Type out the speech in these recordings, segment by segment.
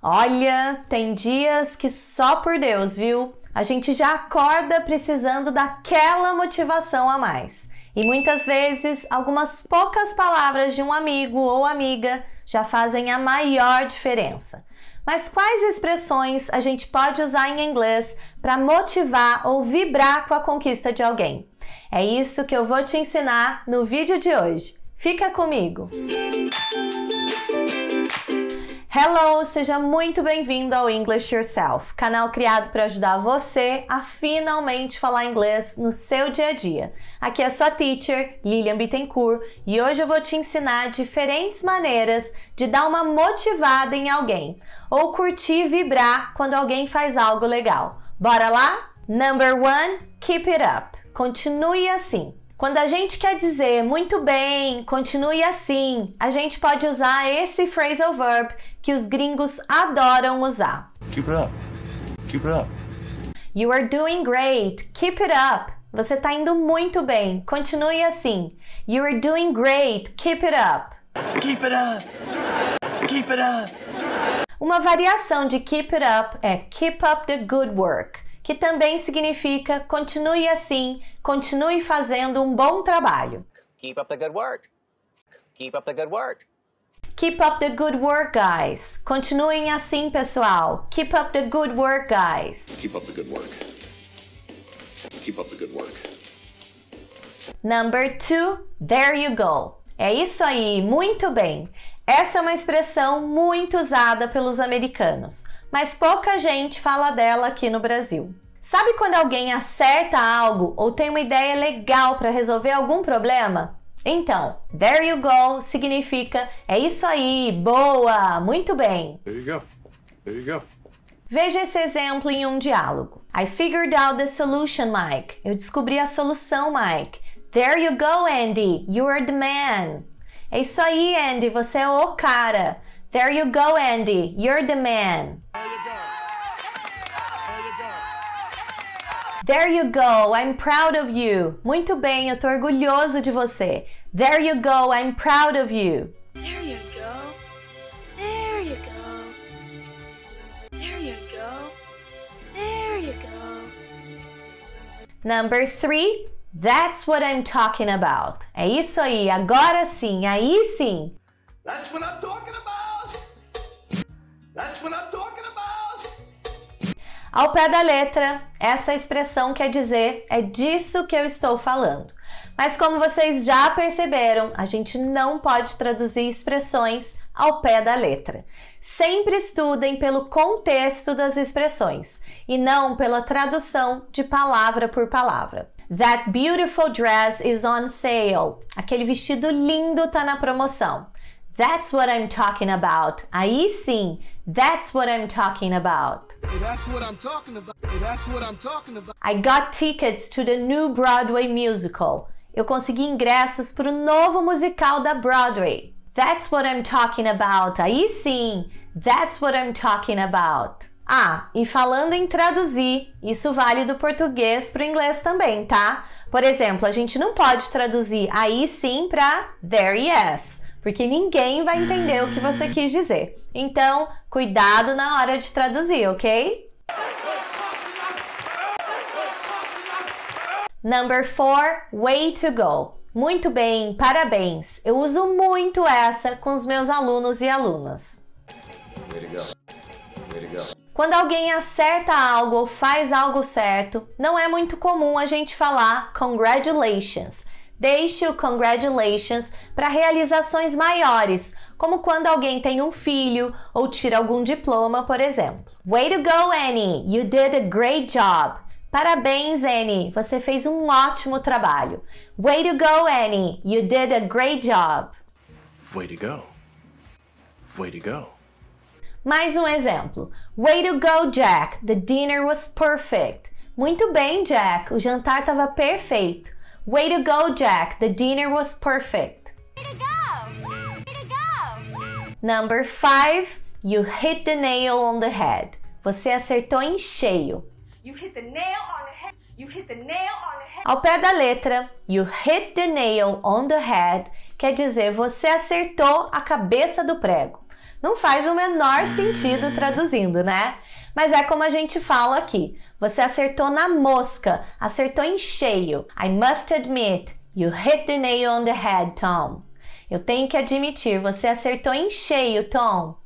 Olha, tem dias que só por Deus, viu? A gente já acorda precisando daquela motivação a mais. E muitas vezes, algumas poucas palavras de um amigo ou amiga já fazem a maior diferença. Mas quais expressões a gente pode usar em inglês para motivar ou vibrar com a conquista de alguém? É isso que eu vou te ensinar no vídeo de hoje. Fica comigo! Música Hello, seja muito bem-vindo ao English Yourself, canal criado para ajudar você a finalmente falar inglês no seu dia a dia. Aqui é sua teacher, Lilian Bittencourt, e hoje eu vou te ensinar diferentes maneiras de dar uma motivada em alguém ou curtir e vibrar quando alguém faz algo legal. Bora lá? Number one, keep it up. Continue assim. Quando a gente quer dizer muito bem, continue assim, a gente pode usar esse phrasal verb que os gringos adoram usar. Keep it up. Keep it up. You are doing great. Keep it up. Você está indo muito bem. Continue assim. You are doing great. Keep it up. Keep it up. Keep it up. Uma variação de keep it up é keep up the good work que também significa continue assim, continue fazendo um bom trabalho. Keep up the good work. Keep up the good work. Keep up the good work, guys. Continuem assim, pessoal. Keep up the good work, guys. Keep up the good work. Keep up the good work. Number two, there you go. É isso aí, muito bem. Essa é uma expressão muito usada pelos americanos mas pouca gente fala dela aqui no Brasil. Sabe quando alguém acerta algo ou tem uma ideia legal para resolver algum problema? Então, there you go significa é isso aí, boa, muito bem. There you go. There you go. Veja esse exemplo em um diálogo. I figured out the solution, Mike. Eu descobri a solução, Mike. There you go, Andy. You are the man. É isso aí, Andy, você é o cara. There you go, Andy. You're the man. There you go, I'm proud of you. Muito bem, eu tô orgulhoso de você. There you go, I'm proud of you. There you go. There you go. There you go. There you go. Number three, that's what I'm talking about. É isso aí, agora sim, aí sim. That's what I'm talking about. Ao pé da letra, essa expressão quer dizer é disso que eu estou falando. Mas como vocês já perceberam, a gente não pode traduzir expressões ao pé da letra. Sempre estudem pelo contexto das expressões e não pela tradução de palavra por palavra. That beautiful dress is on sale. Aquele vestido lindo está na promoção. That's what I'm talking about. Aí sim, that's what I'm talking about. That's what I'm talking about. That's what I'm talking about. I got tickets to the new Broadway musical. Eu consegui ingressos para o novo musical da Broadway. That's what I'm talking about. Aí sim, that's what I'm talking about. Ah, e falando em traduzir, isso vale do português para o inglês também, tá? Por exemplo, a gente não pode traduzir aí sim para there yes, porque ninguém vai entender o que você hum. quis dizer. Então, cuidado na hora de traduzir, ok? Number four, way to go. Muito bem, parabéns. Eu uso muito essa com os meus alunos e alunas. Way to go. Quando alguém acerta algo ou faz algo certo, não é muito comum a gente falar congratulations. Deixe o congratulations para realizações maiores, como quando alguém tem um filho ou tira algum diploma, por exemplo. Way to go, Annie! You did a great job! Parabéns, Annie! Você fez um ótimo trabalho. Way to go, Annie! You did a great job! Way to go! Way to go! Mais um exemplo. Way to go, Jack. The dinner was perfect. Muito bem, Jack. O jantar estava perfeito. Way to go, Jack. The dinner was perfect. Way to go. Way to go. Number five. You hit the nail on the head. Você acertou em cheio. You hit the nail on the head. You hit the nail on the head. Ao pé da letra, you hit the nail on the head quer dizer você acertou a cabeça do prego. Não faz o menor sentido traduzindo, né? Mas é como a gente fala aqui. Você acertou na mosca, acertou em cheio. I must admit, you hit the nail on the head, Tom. Eu tenho que admitir, você acertou em cheio, Tom.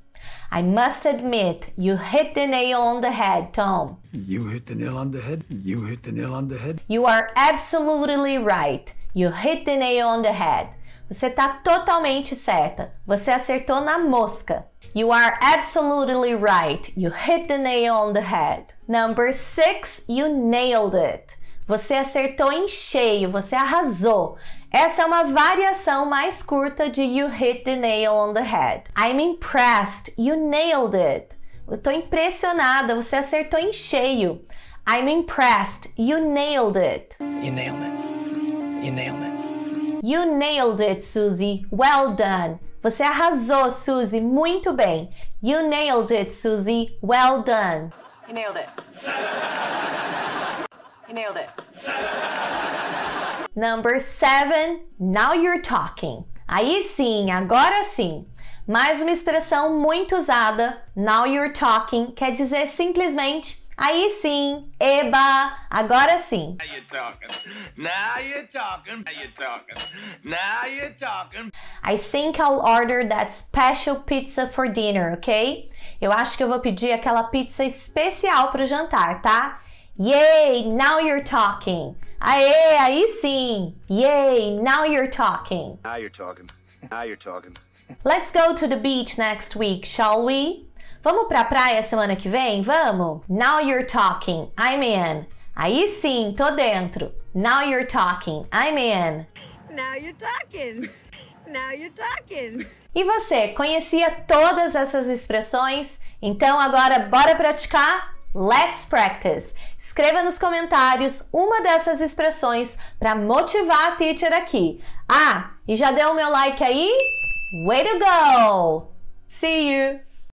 I must admit, you hit the nail on the head, Tom. You hit the nail on the head. You hit the nail on the head. You are absolutely right. You hit the nail on the head. Você está totalmente certa. Você acertou na mosca. You are absolutely right. You hit the nail on the head. Number six, you nailed it. Você acertou em cheio, você arrasou. Essa é uma variação mais curta de You hit the nail on the head. I'm impressed. You nailed it. Eu tô impressionada, você acertou em cheio. I'm impressed. You nailed it. You nailed it. You nailed it. You nailed it, Suzy. Well done. Você arrasou, Suzy. Muito bem. You nailed it, Suzy. Well done. You nailed it. You nailed it. Number seven. Now you're talking. Aí sim, agora sim. Mais uma expressão muito usada, now you're talking, quer dizer simplesmente Aí sim, eba, agora sim. I think I'll order that special pizza for dinner, ok? Eu acho que eu vou pedir aquela pizza especial para o jantar, tá? Yay, now you're talking. Aê, aí sim. Yay, now you're talking. Now you're talking. Now you're talking. Let's go to the beach next week, shall we? Vamos pra praia semana que vem? Vamos? Now you're talking. I'm in. Aí sim, tô dentro. Now you're talking. I'm in. Now you're talking. Now you're talking. E você, conhecia todas essas expressões? Então agora bora praticar? Let's practice! Escreva nos comentários uma dessas expressões para motivar a teacher aqui. Ah, e já deu o meu like aí? Way to go! See you!